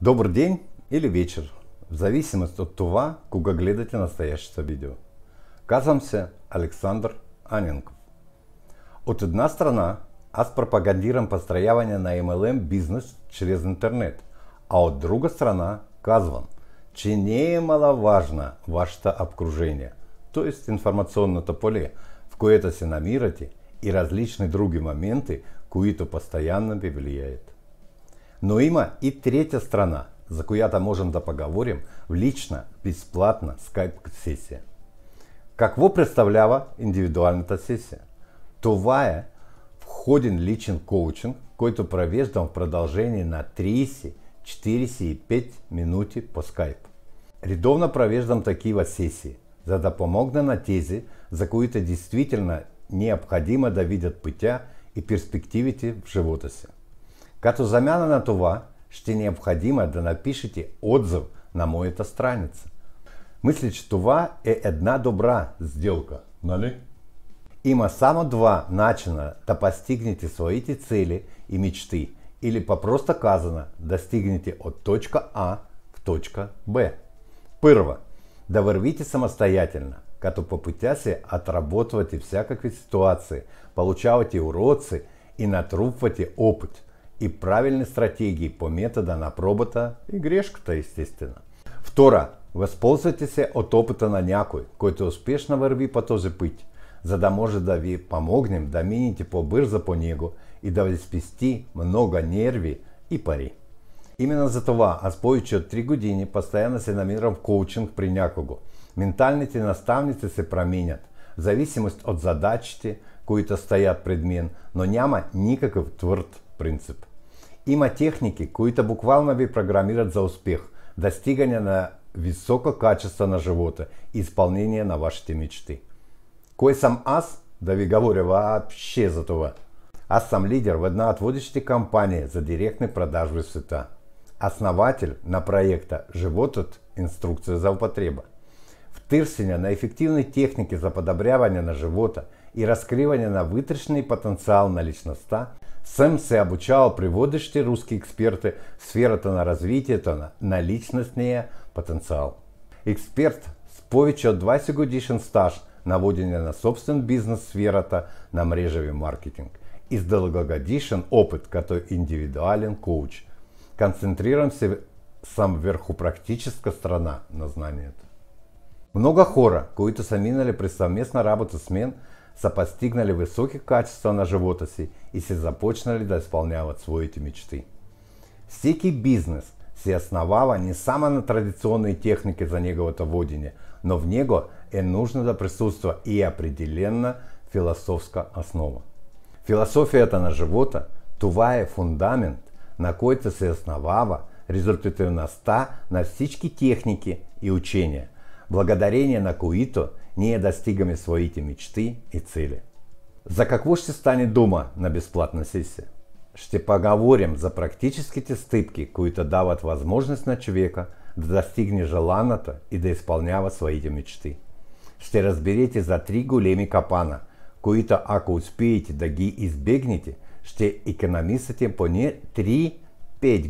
Добрый день или вечер, в зависимости от того, куда глядите настоящее видео. Казамся Александр Аненков. От одна страна, а с пропагандиром построявания на MLM бизнес через интернет, а от друга страна казвам, че не ваше обкружение, то есть информационное поле, в кое-то намирате и различные другие моменты които постоянно ви но има и третья страна, за којата можам да поговорим, лично бесплатно скайп сессия Как Какво представляла индивидуальная сесия? Това е входен личен коучинг, който провеждам в продължение на и 45 минути по скайп. Редовно провеждам такие вот сессии, за да помогна на тези, за които действительно необходимо да видят пътя и перспективите в животосе. Като замяна на това, ще необходимо да напишете отзыв на моята страница. Мисля, что това е една добра сделка, нали? Има само два начина да постигнете своите цели и мечты, или попросто казано, достигнете от точка А в точка Б. да вырвите самостоятельно, като попытяйся отрабатывать всякакие ситуации, получайте уроки и натрупывайте опыт – и правильной стратегии по метода напробота и грешку-то, естественно. Втора. воспользуйтесь от опыта на някой, то успешно върви по този път, за да може да ви помогнем да минете по-бързо по него и да ви спести много нерви и пари. Именно за това аз повече от три години постоянно се намирам в коучинг при някого. Менталните наставници се променят в зависимост от задачите, то стоят пред но няма никаков твърд принцип има техники, които буквално ви програмират за успех, достигане на високо качество на живота изпълнение на вашите мечты. Кой съм аз, да ви говоря вообще за това. Аз съм лидер в една от водящите компании за директные продажи в света. Основатель на проекта «Животът. Инструкция за употреба». В Тирсине на эффективной за заподобрявания на живота и раскрывание на вытрешный потенциал на личността Сэм все обучал приводящите русские эксперты сфера то на развитие то на личностния потенциал. Эксперт с повече от 20 годишен стаж на на собственный бизнес сфера то на мрежевый маркетинг из с дългогодишен который като индивидуален коуч. Концентрируемся сам вверху практическа страна на знанието. Много хора, кое-то саминали при совместной работе с мен – са постигнали високі качества на животоці і се започнали да исполняват своите мечты. Всеки бизнес се основава не само на традиционные техники за неговото водение, но в него е нужно да присутства и определенно философская основа. Философията на живота това е фундамент, на който се основава результативността на всички техники и учения, благодарение на които не достигами свои мечты и цели. За какво ще стане дума на бесплатна сесия? Ще поговорим за практически те стыпки, които дават возможность на человека да достигни желаната и да исполнява своите мечты. Ще разберете за три гулеми капана, които ако успеете да ги избегнете, ще економисате поне 3-5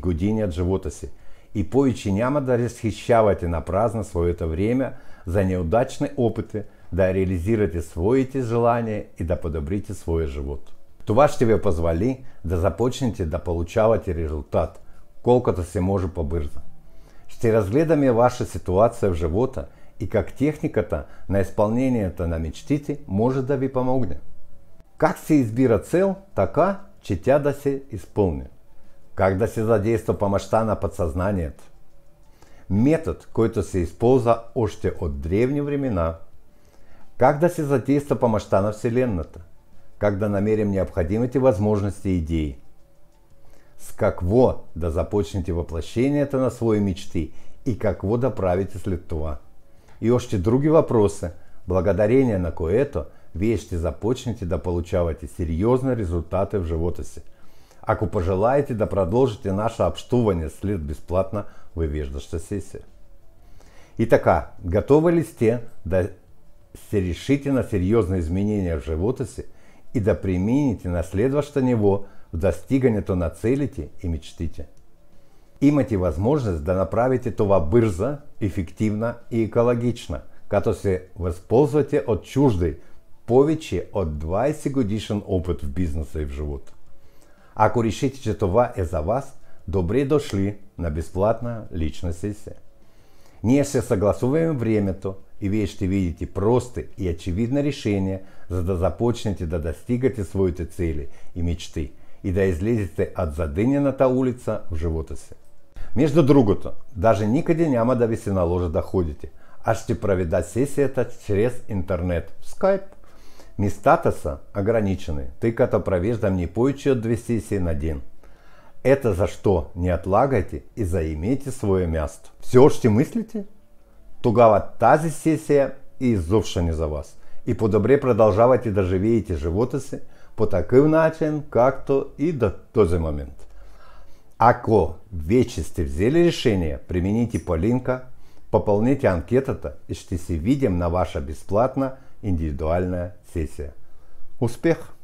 години от живота си і поючи нямада расхищавате напрасно свое это время за неудачные опыты, да реализируйте своите желания и да подобрите свой живот. Това ще ви позволи да започнете да получавате результат, колкото се може побързо. Ще разгледаме ваша ситуация в живота и как техниката на изпълнението на мечтите може да ви помогне. Как се избира цел така, че тя да се изпълни? Когда се задейства помощта на подсознанието. Метод, който се използва още от древни времена. Когда да се задейства помощта на Вселената? Как намерим необходимите възможности и идеи? С какво да започнете въплощението на свои мечты и какво да правите след това? И още другие вопросы, благодарение на което вие ще започнете да получавате серьезные результаты в животосе. си. Аку пожелаете да продолжите наше обштувание след бесплатно вывеждашься сессии. И така, готовы ли сте да се решите на серьезные изменения в животосе и да примените наследвашта него в достигањето на целите и мечтите? Имате возможность да направите това бързо, эффективно и экологично, като се възползвате от чуждой повече от 20 годишен опыт в бизнесе и в живота. Ако решите, че това е за вас, добре дошли на безплатна лична сесия. Ние ще съгласуваме времето и вие ще видите просто и очевидно решение, за да започнете да достигате своите цели и мечты и да излезете от задънената улица в живота си. Между другото, даже никъде няма да ви се наложи да ходите, а ще проведа сесията чрез интернет в Skype. Местата-са ограничены, тъй като провеждам не повече от 200 сесии на ден. Это за что не отлагайте и заимейте свое место. Все, что мислите? Тогава тази сессия и зовсім не за вас. И по продовжувати да живієте живота по таким начин, как то и до този момент. Ако вече взяли решение, примените полинка, линка, пополните анкетата и что се видим на ваша бесплатна – индивидуальная сессия. Успех!